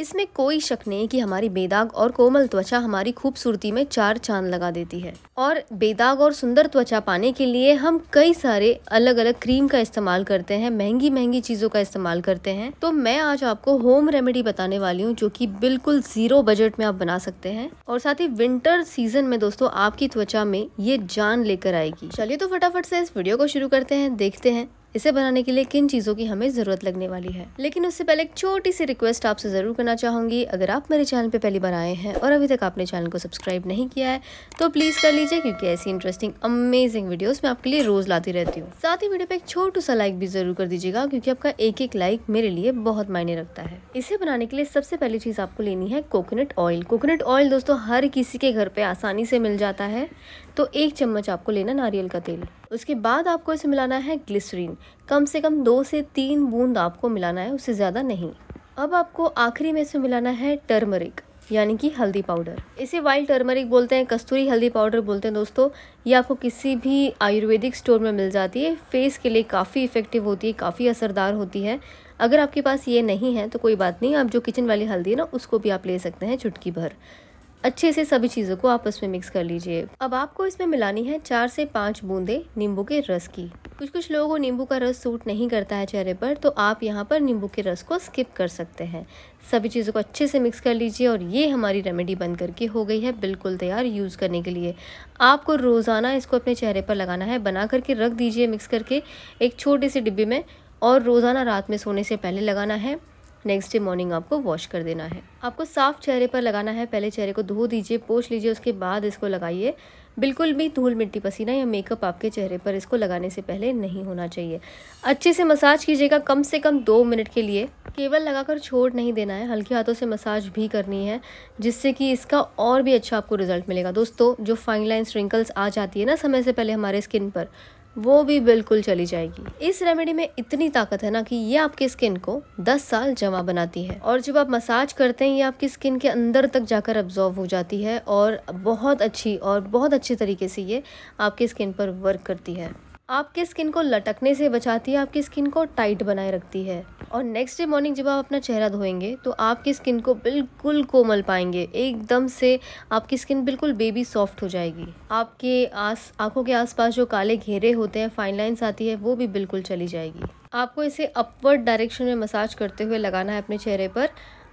इसमें कोई शक नहीं कि हमारी बेदाग और कोमल त्वचा हमारी खूबसूरती में चार चांद लगा देती है और बेदाग और सुंदर त्वचा पाने के लिए हम कई सारे अलग अलग क्रीम का इस्तेमाल करते हैं महंगी महंगी चीज़ों का इस्तेमाल करते हैं तो मैं आज आपको होम रेमेडी बताने वाली हूँ जो की बिल्कुल ज़ीरो बजट में आप बना सकते हैं और साथ ही विंटर सीजन में दोस्तों आपकी त्वचा में ये जान लेकर आएगी चलिए तो फटाफट से इस वीडियो को शुरू करते हैं देखते हैं इसे बनाने के लिए किन चीज़ों की हमें ज़रूरत लगने वाली है लेकिन उससे पहले एक छोटी सी रिक्वेस्ट आपसे ज़रूर करना चाहूंगी अगर आप मेरे चैनल पे पहली बार आए हैं और अभी तक आपने चैनल को सब्सक्राइब नहीं किया है तो प्लीज़ कर लीजिए क्योंकि ऐसी इंटरेस्टिंग अमेजिंग वीडियोस मैं आपके लिए रोज़ लाती रहती हूँ साथ ही वीडियो पे एक छोटू सा लाइक भी ज़रूर कर दीजिएगा क्योंकि आपका एक एक लाइक मेरे लिए बहुत मायने रखता है इसे बनाने के लिए सबसे पहली चीज़ आपको लेनी है कोकोनट ऑयल कोकोनट ऑयल दोस्तों हर किसी के घर पे आसानी से मिल जाता है तो एक चम्मच आपको लेना नारियल का तेल उसके बाद आपको इसे मिलाना है ग्लिसरीन कम से कम दो से तीन बूंद आपको मिलाना है उससे ज़्यादा नहीं अब आपको आखिरी में इसे मिलाना है टर्मरिक यानी कि हल्दी पाउडर इसे वाइल्ड टर्मरिक बोलते हैं कस्तूरी हल्दी पाउडर बोलते हैं दोस्तों ये आपको किसी भी आयुर्वेदिक स्टोर में मिल जाती है फेस के लिए काफ़ी इफ़ेक्टिव होती है काफ़ी असरदार होती है अगर आपके पास ये नहीं है तो कोई बात नहीं आप जो किचन वाली हल्दी है ना उसको भी आप ले सकते हैं चुटकी भर अच्छे से सभी चीज़ों को आपस में मिक्स कर लीजिए अब आपको इसमें मिलानी है चार से पाँच बूंदे नींबू के रस की कुछ कुछ लोगों को नींबू का रस सूट नहीं करता है चेहरे पर तो आप यहाँ पर नींबू के रस को स्किप कर सकते हैं सभी चीज़ों को अच्छे से मिक्स कर लीजिए और ये हमारी रेमेडी बन करके हो गई है बिल्कुल तैयार यूज़ करने के लिए आपको रोज़ाना इसको अपने चेहरे पर लगाना है बना करके रख दीजिए मिक्स करके एक छोटे से डिब्बे में और रोज़ाना रात में सोने से पहले लगाना है नेक्स्ट डे मॉर्निंग आपको वॉश कर देना है आपको साफ़ चेहरे पर लगाना है पहले चेहरे को धो दीजिए पोछ लीजिए उसके बाद इसको लगाइए बिल्कुल भी धूल मिट्टी पसीना या मेकअप आपके चेहरे पर इसको लगाने से पहले नहीं होना चाहिए अच्छे से मसाज कीजिएगा कम से कम दो मिनट के लिए केवल लगाकर छोड़ नहीं देना है हल्के हाथों से मसाज भी करनी है जिससे कि इसका और भी अच्छा आपको रिजल्ट मिलेगा दोस्तों जो फाइन लाइन स्ट्रिंकल्स आ जाती है ना समय से पहले हमारे स्किन पर वो भी बिल्कुल चली जाएगी इस रेमेडी में इतनी ताकत है ना कि ये आपकी स्किन को 10 साल जमा बनाती है और जब आप मसाज करते हैं ये आपकी स्किन के अंदर तक जाकर अब्जॉर्व हो जाती है और बहुत अच्छी और बहुत अच्छे तरीके से ये आपकी स्किन पर वर्क करती है आपके स्किन को लटकने से बचाती है आपकी स्किन को टाइट बनाए रखती है और नेक्स्ट डे मॉर्निंग जब आप अपना चेहरा धोएंगे तो आपकी स्किन को बिल्कुल कोमल पाएंगे एकदम से आपकी स्किन बिल्कुल बेबी सॉफ्ट हो जाएगी आपके आस आँखों के आसपास जो काले घेरे होते हैं फाइन लाइन्स आती है वो भी बिल्कुल चली जाएगी आपको इसे अपवर्ड डायरेक्शन में मसाज करते हुए लगाना है अपने चेहरे पर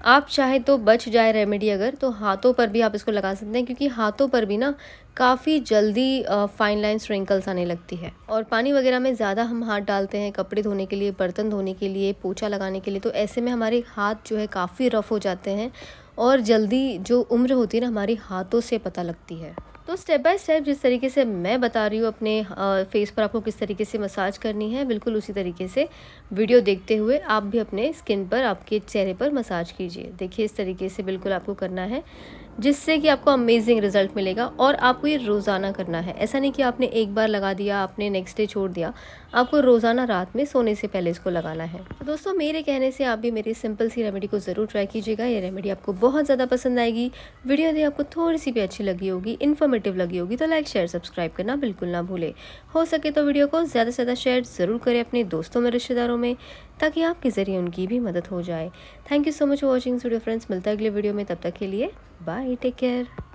आप चाहे तो बच जाए रेमेडी अगर तो हाथों पर भी आप इसको लगा सकते हैं क्योंकि हाथों पर भी ना काफ़ी जल्दी फाइन लाइन स्ट्रिंकल्स आने लगती है और पानी वगैरह में ज़्यादा हम हाथ डालते हैं कपड़े धोने के लिए बर्तन धोने के लिए पोछा लगाने के लिए तो ऐसे में हमारे हाथ जो है काफ़ी रफ़ हो जाते हैं और जल्दी जो उम्र होती है ना हमारी हाथों से पता लगती है तो स्टेप बाय स्टेप जिस तरीके से मैं बता रही हूँ अपने फेस पर आपको किस तरीके से मसाज करनी है बिल्कुल उसी तरीके से वीडियो देखते हुए आप भी अपने स्किन पर आपके चेहरे पर मसाज कीजिए देखिए इस तरीके से बिल्कुल आपको करना है जिससे कि आपको अमेजिंग रिजल्ट मिलेगा और आपको ये रोज़ाना करना है ऐसा नहीं कि आपने एक बार लगा दिया आपने नेक्स्ट डे छोड़ दिया आपको रोज़ाना रात में सोने से पहले इसको लगाना है तो दोस्तों मेरे कहने से आप भी मेरी सिंपल सी रेमेडी को ज़रूर ट्राई कीजिएगा ये रेमेडी आपको बहुत ज़्यादा पसंद आएगी वीडियो यदि आपको थोड़ी सी भी अच्छी लगी होगी इन्फॉर्मेटिव लगी होगी तो लाइक शेयर सब्सक्राइब करना बिल्कुल ना भूलें हो सके तो वीडियो को ज़्यादा से ज़्यादा शेयर ज़रूर करें अपने दोस्तों में रिश्तेदारों में ताकि आपके ज़रिए उनकी भी मदद हो जाए thank you so much for watching video friends मिलता है अगले वीडियो में तब तक के लिए बाय Bye. Take care.